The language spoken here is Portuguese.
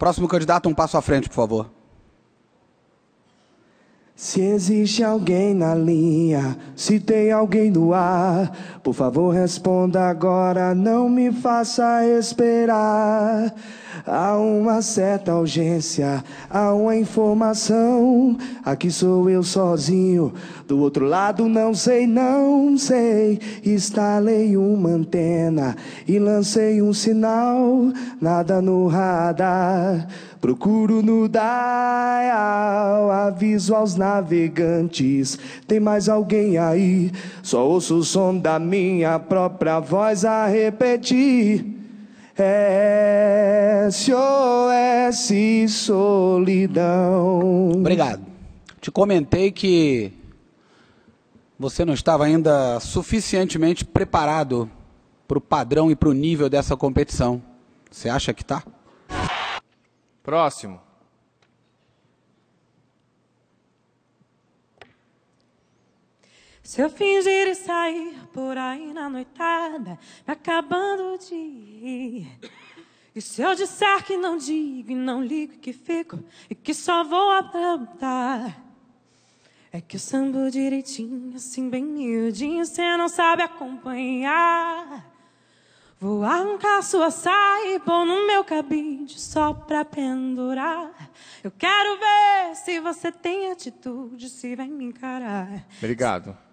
Próximo candidato, um passo à frente, por favor. Se existe alguém na linha, se tem alguém no ar, por favor responda agora, não me faça esperar. Há uma certa urgência, há uma informação. Aqui sou eu sozinho, do outro lado não sei, não sei. Instalei uma antena e lancei um sinal, nada no radar. Procuro no dial, aviso aos navegantes. Tem mais alguém aí? Só ouço o som da minha própria voz a repetir. É. SOS Solidão. Obrigado. Te comentei que você não estava ainda suficientemente preparado para o padrão e para o nível dessa competição. Você acha que tá? Próximo. Se eu fingir e sair por aí na noitada, me acabando de e se eu disser que não digo e não ligo e que fico e que só vou aprontar? É que eu sambo direitinho, assim bem miudinho, cê não sabe acompanhar. Vou arrancar sua saia e pôr no meu cabide só pra pendurar. Eu quero ver se você tem atitude, se vai me encarar. Obrigado.